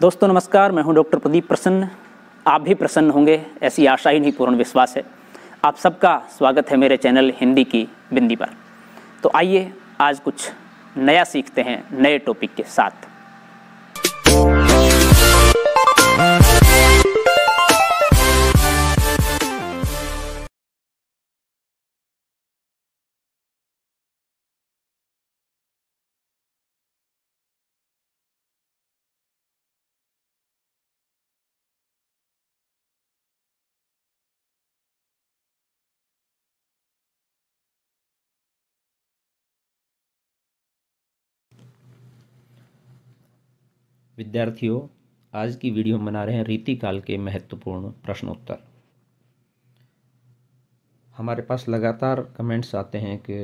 दोस्तों नमस्कार मैं हूं डॉक्टर प्रदीप प्रसन्न आप भी प्रसन्न होंगे ऐसी आशा ही नहीं पूर्ण विश्वास है आप सबका स्वागत है मेरे चैनल हिंदी की बिंदी पर तो आइए आज कुछ नया सीखते हैं नए टॉपिक के साथ विद्यार्थियों आज की वीडियो हम बना रहे हैं रीतिकाल के महत्वपूर्ण प्रश्नोत्तर हमारे पास लगातार कमेंट्स आते हैं कि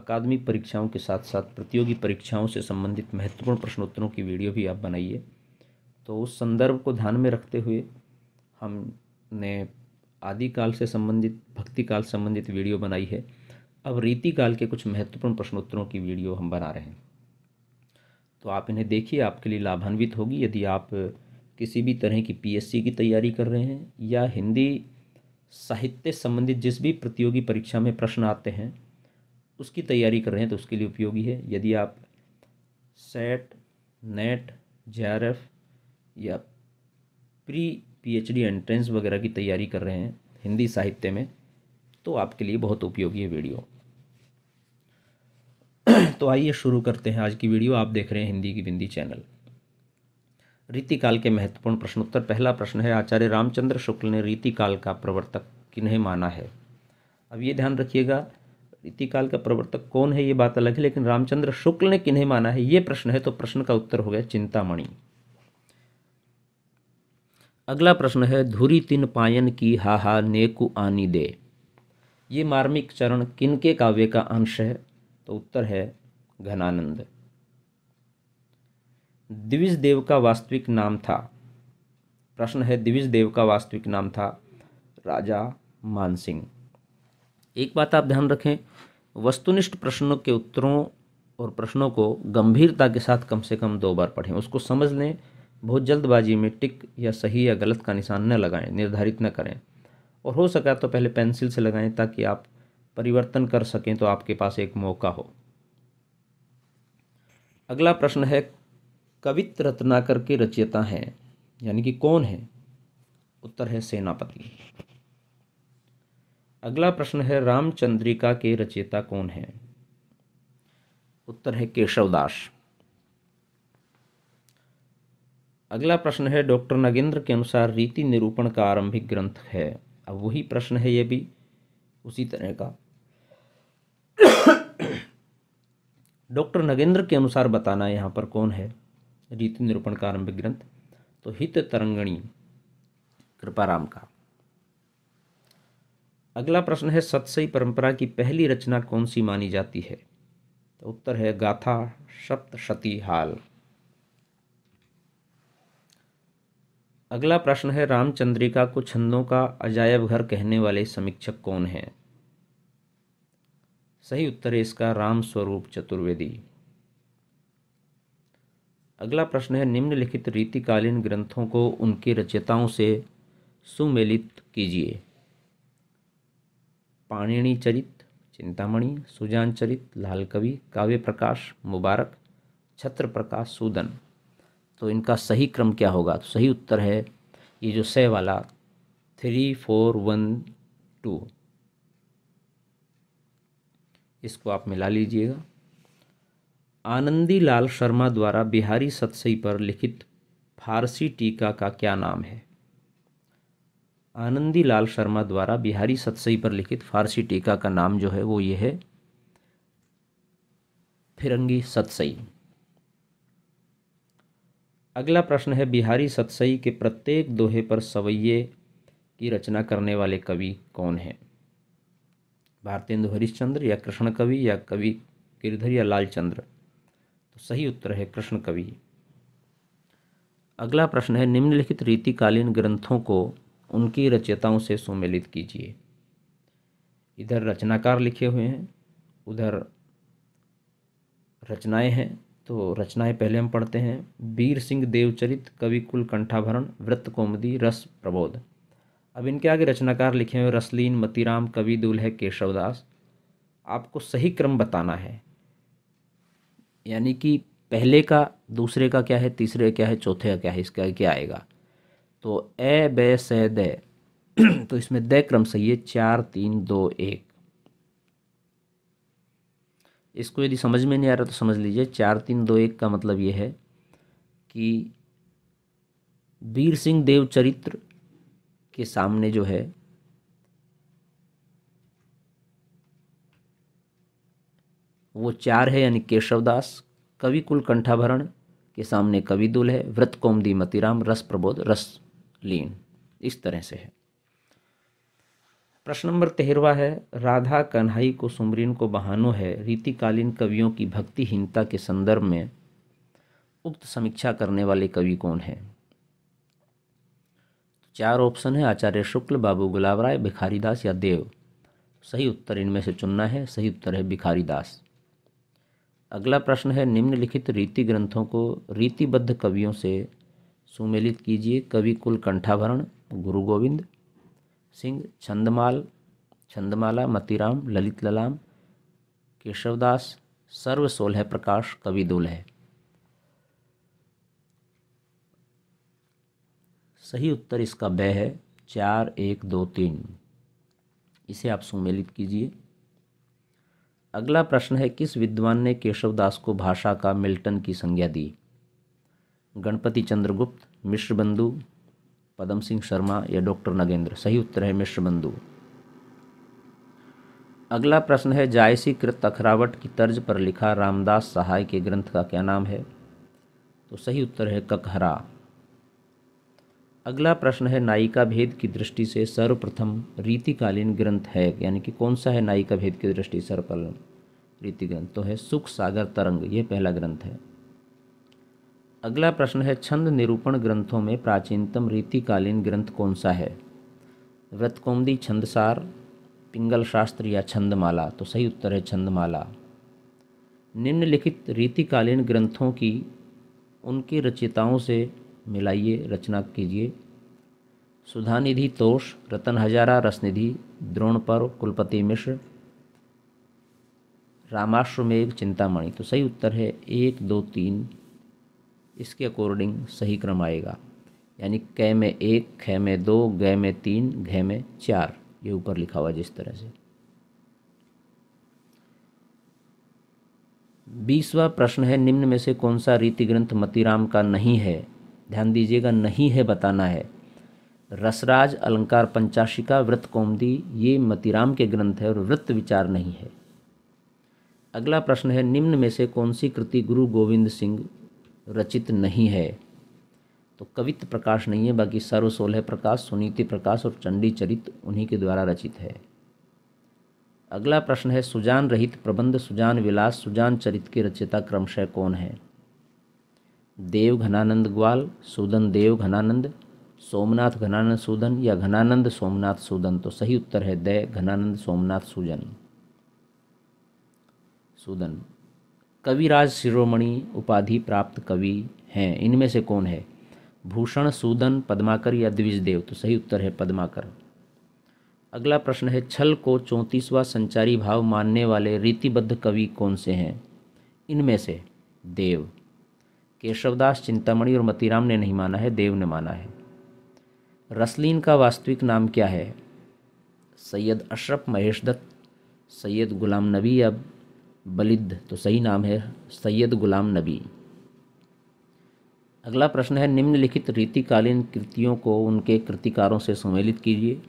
अकादमिक परीक्षाओं के साथ साथ प्रतियोगी परीक्षाओं से संबंधित महत्वपूर्ण प्रश्नोत्तरों की वीडियो भी आप बनाइए तो उस संदर्भ को ध्यान में रखते हुए हमने आदिकाल से संबंधित भक्ति काल संबंधित वीडियो बनाई है अब रीतिकाल के कुछ महत्वपूर्ण प्रश्नोत्तरों की वीडियो हम बना रहे हैं तो आप इन्हें देखिए आपके लिए लाभान्वित होगी यदि आप किसी भी तरह की पीएससी की तैयारी कर रहे हैं या हिंदी साहित्य संबंधित जिस भी प्रतियोगी परीक्षा में प्रश्न आते हैं उसकी तैयारी कर रहे हैं तो उसके लिए उपयोगी है यदि आप सेट नेट जे या प्री पीएचडी एंट्रेंस वगैरह की तैयारी कर रहे हैं हिंदी साहित्य में तो आपके लिए बहुत उपयोगी है वीडियो तो आइए शुरू करते हैं आज की वीडियो आप देख रहे हैं हिंदी की बिंदी चैनल रीतिकाल के महत्वपूर्ण प्रश्नोत्तर पहला प्रश्न है आचार्य रामचंद्र शुक्ल ने रीतिकाल का प्रवर्तक किन्हें माना है अब ये ध्यान रखिएगा रीतिकाल का प्रवर्तक कौन है ये बात अलग है लेकिन रामचंद्र शुक्ल ने किन्हें माना है ये प्रश्न है तो प्रश्न का उत्तर हो गया चिंतामणि अगला प्रश्न है धुरी तिन पायन की हा हा नेकु आनी दे ये मार्मिक चरण किनके काव्य का अंश है तो उत्तर है घनानंद दिविज देव का वास्तविक नाम था प्रश्न है दिविज देव का वास्तविक नाम था राजा मानसिंह एक बात आप ध्यान रखें वस्तुनिष्ठ प्रश्नों के उत्तरों और प्रश्नों को गंभीरता के साथ कम से कम दो बार पढ़ें उसको समझ लें बहुत जल्दबाजी में टिक या सही या गलत का निशान न लगाएं निर्धारित न करें और हो सका तो पहले पेंसिल से लगाएं ताकि आप परिवर्तन कर सकें तो आपके पास एक मौका हो अगला प्रश्न है कवित रत्नाकर के रचयिता हैं यानी कि कौन है उत्तर है सेनापति अगला प्रश्न है रामचंद्रिका के रचयिता कौन है उत्तर है केशवदास अगला प्रश्न है डॉक्टर नगेंद्र के अनुसार रीति निरूपण का आरंभिक ग्रंथ है अब वही प्रश्न है ये भी उसी तरह का डॉक्टर नगेंद्र के अनुसार बताना यहाँ पर कौन है रीति निरूपण का आरंभिक ग्रंथ तो हित तरंगणी कृपाराम का अगला प्रश्न है सतसई परंपरा की पहली रचना कौन सी मानी जाती है तो उत्तर है गाथा सप्तशती हाल अगला प्रश्न है रामचंद्रिका को छंदों का अजायब घर कहने वाले समीक्षक कौन हैं सही उत्तर है इसका राम स्वरूप चतुर्वेदी अगला प्रश्न है निम्नलिखित रीतिकालीन ग्रंथों को उनकी रचयिताओं से सुमेलित कीजिए पाणिनि चरित चिंतामणि सुजान चरित लाल कवि काव्य प्रकाश मुबारक छत्र प्रकाश सूदन तो इनका सही क्रम क्या होगा तो सही उत्तर है ये जो सह वाला थ्री फोर वन टू इसको आप मिला लीजिएगा आनंदी लाल शर्मा द्वारा बिहारी सतसई पर लिखित फारसी टीका का क्या नाम है आनंदी लाल शर्मा द्वारा बिहारी सतसई पर लिखित फारसी टीका का नाम जो है वो ये है फिरंगी सतसई अगला प्रश्न है बिहारी सतसई के प्रत्येक दोहे पर सवैये की रचना करने वाले कवि कौन हैं भारतेंदु हरिश्चंद्र या कृष्ण कवि या कवि गिरधर या लालचंद्र तो सही उत्तर है कृष्ण कवि अगला प्रश्न है निम्नलिखित रीतिकालीन ग्रंथों को उनकी रचयिताओं से सुमेलित कीजिए इधर रचनाकार लिखे हुए हैं उधर रचनाएं हैं तो रचनाएं पहले हम पढ़ते हैं वीर सिंह देवचरित कवि कुल कंठाभरण वृत्त कौमदी रस प्रबोध अब इनके आगे रचनाकार लिखे हुए रसलीन मतीराम कवि दुल्ह केशवदास आपको सही क्रम बताना है यानी कि पहले का दूसरे का क्या है तीसरे का क्या है चौथे का क्या है इसका क्या आएगा तो ए बे से दे तो इसमें दे क्रम सही है चार तीन दो एक इसको यदि समझ में नहीं आ रहा तो समझ लीजिए चार तीन दो एक का मतलब ये है कि वीर सिंह देव चरित्र के सामने जो है वो चार है यानी केशवदास कवि कुल कंठाभरण के सामने कवि दुल है व्रत कौमदी मतिराम रस प्रबोध रस लीन इस तरह से है प्रश्न नंबर तेरवा है राधा कन्हई को सुमरीन को बहानो है रीतिकालीन कवियों की भक्तिहीनता के संदर्भ में उक्त समीक्षा करने वाले कवि कौन हैं चार ऑप्शन है आचार्य शुक्ल बाबू गुलाब राय भिखारी दास या देव सही उत्तर इनमें से चुनना है सही उत्तर है भिखारी दास अगला प्रश्न है निम्नलिखित रीति ग्रंथों को रीतिबद्ध कवियों से सुमेलित कीजिए कवि कुल कंठाभरण गुरु गोविंद सिंह छंदमाल छंदमाला मतीराम ललित ललाम केशवदास सर्व सोलह प्रकाश कवि दोलह सही उत्तर इसका ब है चार एक दो तीन इसे आप सुमेलित कीजिए अगला प्रश्न है किस विद्वान ने केशवदास को भाषा का मिल्टन की संज्ञा दी गणपति चंद्रगुप्त मिश्र बंधु पदम सिंह शर्मा या डॉक्टर नगेंद्र सही उत्तर है मिश्र बंधु अगला प्रश्न है जायसी कृत अखरावट की तर्ज पर लिखा रामदास सहाय के ग्रंथ का क्या नाम है तो सही उत्तर है ककहरा अगला प्रश्न है नायिका भेद की दृष्टि से सर्वप्रथम रीतिकालीन ग्रंथ है यानी कि कौन सा है नायिका भेद की दृष्टि सर्वकालीन रीति ग्रंथ तो है सुख सागर तरंग ये पहला ग्रंथ है अगला प्रश्न है छंद निरूपण ग्रंथों में प्राचीनतम रीतिकालीन ग्रंथ कौन सा है व्रतकोमदी छंदसार पिंगल शास्त्र या छंदमाला तो सही उत्तर है छंदमाला निम्नलिखित रीतिकालीन ग्रंथों की उनके रचिताओं से मिलाइए रचना कीजिए सुधा निधि तोष रतन हजारा रसनिधि द्रोण पर्व कुलपति मिश्र रामाश्रमेघ चिंतामणि तो सही उत्तर है एक दो तीन इसके अकॉर्डिंग सही क्रम आएगा यानी कै में एक ख में दो ग में तीन घ में चार ये ऊपर लिखा हुआ जिस तरह से बीसवा प्रश्न है निम्न में से कौन सा रीति ग्रंथ मतीराम का नहीं है ध्यान दीजिएगा नहीं है बताना है रसराज अलंकार पंचाशिका वृत्त कौमदी ये मतिराम के ग्रंथ है और वृत्त विचार नहीं है अगला प्रश्न है निम्न में से कौन सी कृति गुरु गोविंद सिंह रचित नहीं है तो कवित्त प्रकाश नहीं है बाकी सर्वसोलह प्रकाश सुनीति प्रकाश और चंडी चरित उन्हीं के द्वारा रचित है अगला प्रश्न है सुजान रहित प्रबंध सुजान विलास सुजान चरित के रचयिता क्रमशः कौन है देव घनानंद ग्वाल सूदन देव घनानंद सोमनाथ घनानंद सूदन या घनानंद सोमनाथ सूदन तो सही उत्तर है दय घनानंद सोमनाथ सूजन सूदन कविराज शिरोमणि उपाधि प्राप्त कवि हैं इनमें से कौन है भूषण सूदन पद्माकर या द्विजदेव तो सही उत्तर है पद्माकर अगला प्रश्न है छल को चौंतीसवां संचारी भाव मानने वाले रीतिबद्ध कवि कौन से हैं इनमें से देव केशवदास चिंतामणि और मतीराम ने नहीं माना है देव ने माना है रसलीन का वास्तविक नाम क्या है सैयद अशरफ महेश दत्त सैयद गुलाम नबी या बलिद तो सही नाम है सैयद गुलाम नबी अगला प्रश्न है निम्नलिखित रीतिकालीन कृतियों को उनके कृतिकारों से सम्मिलित कीजिए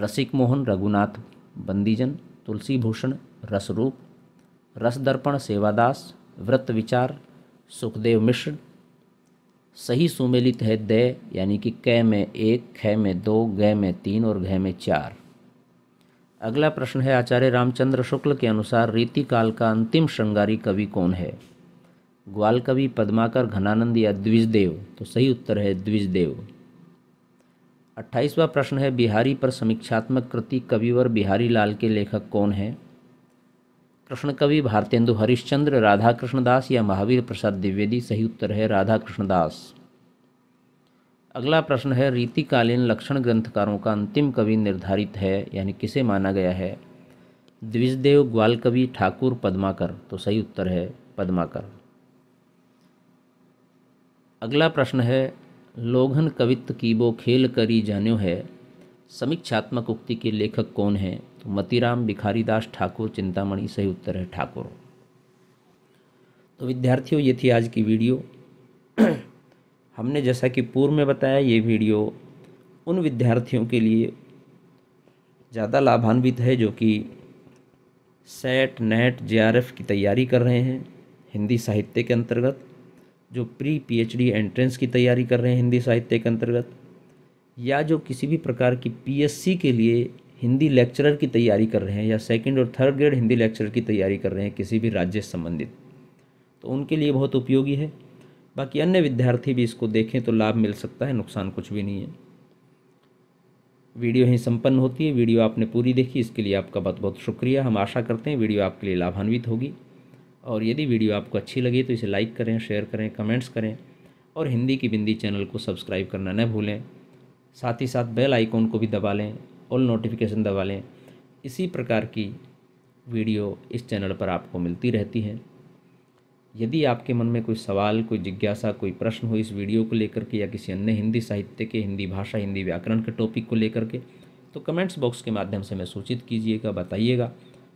रसिक मोहन रघुनाथ बंदीजन तुलसी भूषण रसरूप रसदर्पण सेवादास व्रत विचार सुखदेव मिश्र सही सुमेलित है द यानी कि क में एक ख में दो ग में तीन और घ में चार अगला प्रश्न है आचार्य रामचंद्र शुक्ल के अनुसार रीति काल का अंतिम श्रृंगारी कवि कौन है ग्वाल कवि पद्माकर घनानंद या द्विजदेव तो सही उत्तर है द्विजदेव अट्ठाईसवा प्रश्न है बिहारी पर समीक्षात्मक कृति कविवर बिहारी लाल के लेखक कौन हैं कृष्ण कवि भारतेंदु हरिश्चंद्र राधा कृष्णदास या महावीर प्रसाद द्विवेदी सही उत्तर है राधा कृष्णदास अगला प्रश्न है रीतिकालीन लक्षण ग्रंथकारों का अंतिम कवि निर्धारित है यानी किसे माना गया है द्विजदेव ग्वाल कवि ठाकुर पद्माकर तो सही उत्तर है पद्माकर अगला प्रश्न है लोघन कवित्व की वो खेल करी जान्यो है समीक्षात्मक उक्ति के लेखक कौन हैं तो मतीराम भिखारी ठाकुर चिंतामणि सही उत्तर है ठाकुर तो विद्यार्थियों ये थी आज की वीडियो हमने जैसा कि पूर्व में बताया ये वीडियो उन विद्यार्थियों के लिए ज़्यादा लाभान्वित है जो कि सेट नेट जेआरएफ की तैयारी कर रहे हैं हिंदी साहित्य के अंतर्गत जो प्री पीएचडी एंट्रेंस की तैयारी कर रहे हैं हिंदी साहित्य के अंतर्गत या जो किसी भी प्रकार की पीएससी के लिए हिंदी लेक्चरर की तैयारी कर रहे हैं या सेकंड और थर्ड ग्रेड हिंदी लेक्चरर की तैयारी कर रहे हैं किसी भी राज्य से संबंधित तो उनके लिए बहुत उपयोगी है बाकी अन्य विद्यार्थी भी इसको देखें तो लाभ मिल सकता है नुकसान कुछ भी नहीं है वीडियो यहीं संपन्न होती है वीडियो आपने पूरी देखी इसके लिए आपका बहुत बहुत शुक्रिया हम आशा करते हैं वीडियो आपके लिए लाभान्वित होगी और यदि वीडियो आपको अच्छी लगी तो इसे लाइक करें शेयर करें कमेंट्स करें और हिंदी की बिंदी चैनल को सब्सक्राइब करना न भूलें साथ ही साथ बेल आइकॉन को भी दबा लें ऑल नोटिफिकेशन दबा लें इसी प्रकार की वीडियो इस चैनल पर आपको मिलती रहती है यदि आपके मन में कोई सवाल कोई जिज्ञासा कोई प्रश्न हो इस वीडियो को लेकर के या किसी अन्य हिंदी साहित्य के हिंदी भाषा हिंदी व्याकरण के टॉपिक को लेकर के तो कमेंट्स बॉक्स के माध्यम से हमें सूचित कीजिएगा बताइएगा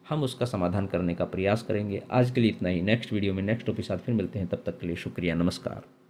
हम उसका समाधान करने का प्रयास करेंगे आज के लिए इतना ही नेक्स्ट वीडियो में नेक्स्ट टॉपिक साथ फिर मिलते हैं तब तक के लिए शुक्रिया नमस्कार